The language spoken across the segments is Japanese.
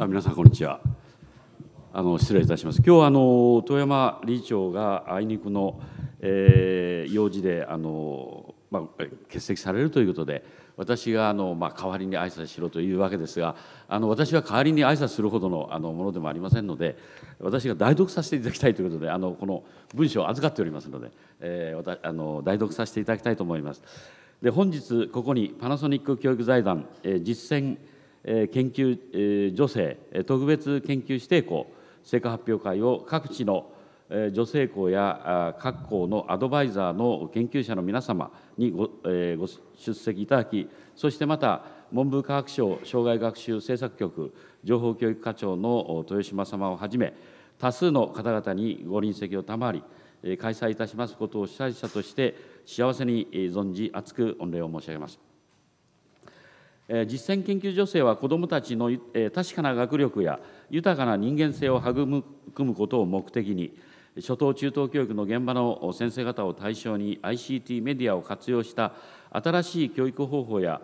あ皆さんこんにちはあの失礼いたします今日あの富山理事長があいにくの、えー、用事であの、まあ、欠席されるということで私があの、まあ、代わりに挨拶しろというわけですがあの私は代わりに挨拶するほどのあのものでもありませんので私が代読させていただきたいということであのこの文章を預かっておりますので、えー、あの代読させていただきたいと思います。で本日ここにパナソニック教育財団、えー、実践研究女性特別研究指定校成果発表会を各地の女性校や各校のアドバイザーの研究者の皆様にご,、えご出席いただきそしてまた文部科学省障害学習政策局情報教育課長の豊島様をはじめ多数の方々にご臨席を賜り開催いたしますことを主催者として幸せに存じ厚く御礼を申し上げます。実践研究助成は子どもたちの確かな学力や豊かな人間性を育むことを目的に初等中等教育の現場の先生方を対象に ICT メディアを活用した新しい教育方法や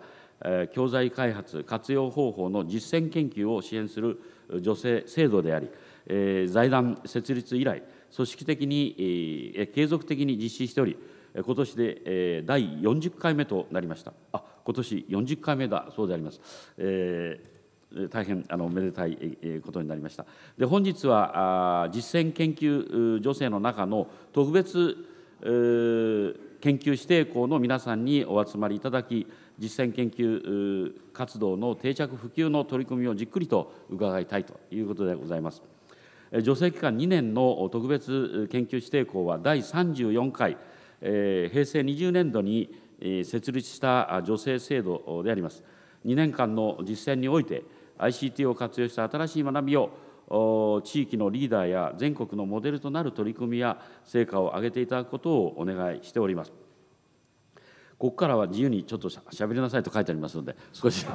教材開発活用方法の実践研究を支援する助成制度であり財団設立以来組織的に継続的に実施しており今年で第40回目となりました。あ今年40回目だそうであります。えー大変あのめでたいことになりました。で本日は実践研究女性の中の特別、えー、研究指定校の皆さんにお集まりいただき実践研究活動の定着普及の取り組みをじっくりと伺いたいということでございます。女性期間2年の特別研究指定校は第34回、えー、平成20年度に設立した助成制度であります。2年間の実践において、ICT を活用した新しい学びを地域のリーダーや全国のモデルとなる取り組みや成果を上げていただくことをお願いしております。ここからは自由にちょっとしゃべりなさいと書いてありますので、少し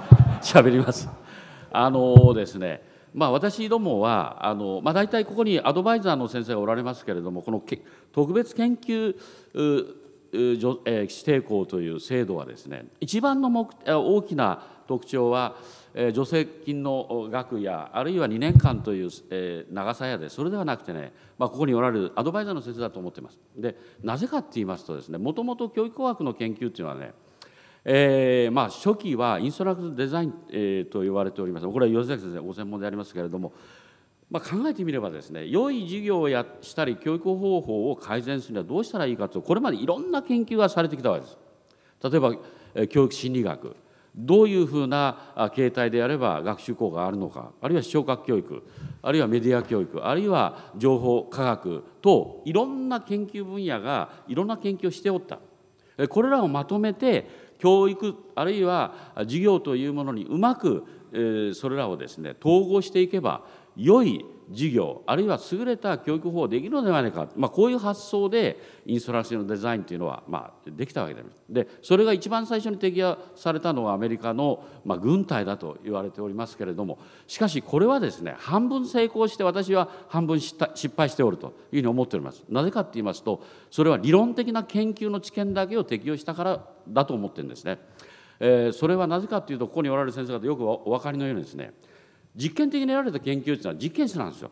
しゃべります。あのですね、まあ、私どもはあの、まあ、大体ここにアドバイザーの先生がおられますけれどもこの特別研究指定校という制度はですね一番の目大きな特徴は助成金の額やあるいは2年間という長さやでそれではなくてね、まあ、ここにおられるアドバイザーの先生だと思っています。でなぜかって言いますとですねもともと教育工学の研究っていうのはねえーまあ、初期はインストラクトデザイン、えと言われておりますこれは吉崎先生ご専門でありますけれどもまあ、考えてみればですね良い授業をやしたり教育方法を改善するにはどうしたらいいかとこれまでいろんな研究がされてきたわけです。例えば教育心理学どういうふうな形態であれば学習効果があるのかあるいは視聴覚教育あるいはメディア教育あるいは情報科学といろんな研究分野がいろんな研究をしておったこれらをまとめて教育あるいは授業というものにうまくそれらをですね統合していけば良い事業あるいは優れた教育法ができるのではないか、まあ、こういう発想でインストラクションのデザインというのは、まあ、できたわけでありますでそれが一番最初に提用されたのはアメリカの、まあ、軍隊だと言われておりますけれどもしかしこれはですね半分成功して私は半分失敗しておるというふうに思っておりますなぜかっていいますとそれは理論的な研究の知見だけを適用したからだと思ってるんですね、えー、それはなぜかというとここにおられる先生方よくお分かりのようにですね実験的に得られた研究というのは実験室なんですよ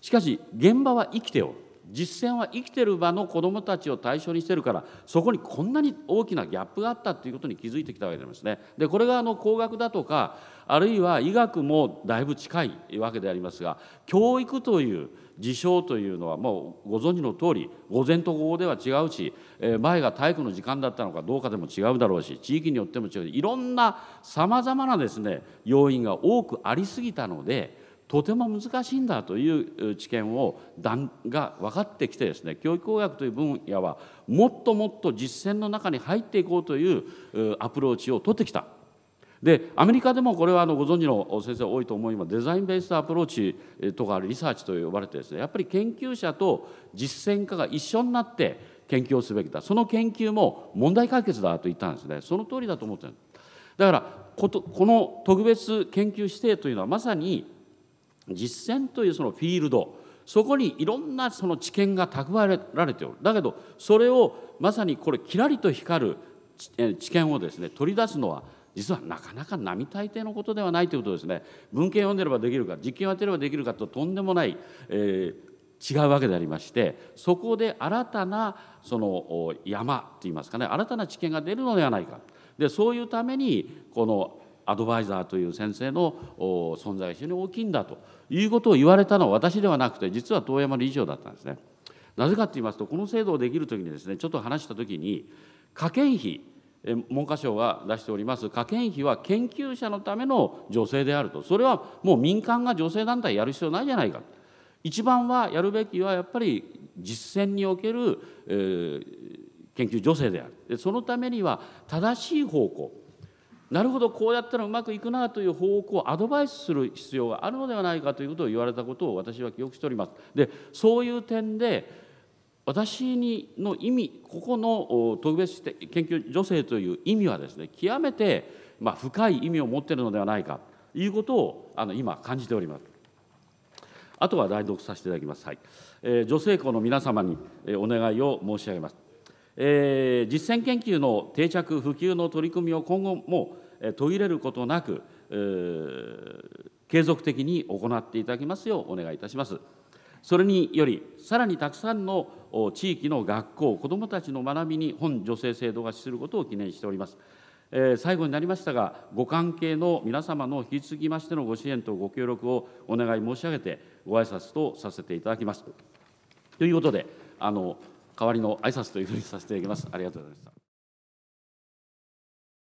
しかし現場は生きてよ実践は生きてる場の子どもたちを対象にしてるからそこにこんなに大きなギャップがあったということに気づいてきたわけですね。でこれがあの工学だとかあるいは医学もだいぶ近いわけでありますが教育という事象というのはもうご存知の通り午前と午後では違うし前が体育の時間だったのかどうかでも違うだろうし地域によっても違ういろんなさまざまなですね要因が多くありすぎたので。とても難しいんだという知見をだんが分かってきてですね教育工学という分野はもっともっと実践の中に入っていこうというアプローチを取ってきた。でアメリカでもこれはあのご存知の先生多いと思いますデザインベースアプローチとかリサーチと呼ばれてですねやっぱり研究者と実践家が一緒になって研究をすべきだその研究も問題解決だと言ったんですねその通りだと思ってるだからこの特別研究指定というのはまさに実践というそのフィールドそこにいろんなその知見が蓄えられておるだけどそれをまさにこれきらりと光る知見をですね取り出すのは実はなかなか並大抵のことではないということですね文献読んでればできるか実験をやってればできるかととんでもない、えー、違うわけでありましてそこで新たなその山といいますかね新たな知見が出るのではないかでそういうためにこのアドバイザーという先生の存在が非常に大きいんだということを言われたのは私ではなくて実は遠山理事長だったんですね。なぜかと言いますとこの制度をできるときにですねちょっと話したときに科研費文科省が出しております科研費は研究者のための助成であるとそれはもう民間が女性団体やる必要ないじゃないか一番はやるべきはやっぱり実践における、えー、研究助成であるそのためには正しい方向なるほどこうやったらうまくいくなという方向をアドバイスする必要があるのではないかということを言われたことを私は記憶しております。でそういう点で私にの意味ここの特別研究女性という意味はですね極めて、まあ、深い意味を持っているのではないかということをあの今感じております。あとは代読させていただきます。はいえー、女性校の皆様にお願いを申し上げます。えー、実践研究の定着・普及の取り組みを今後も途切れることなく、えー、継続的に行っていただきますようお願いいたします。それにより、さらにたくさんの地域の学校、子どもたちの学びに本助成制度が資することを記念しております。えー、最後になりましたが、ご関係の皆様の引き続きましてのご支援とご協力をお願い申し上げて、ご挨拶とさせていただきます。ということで、あの代わりの挨拶というふうにさせていただきます。ありがとうございました。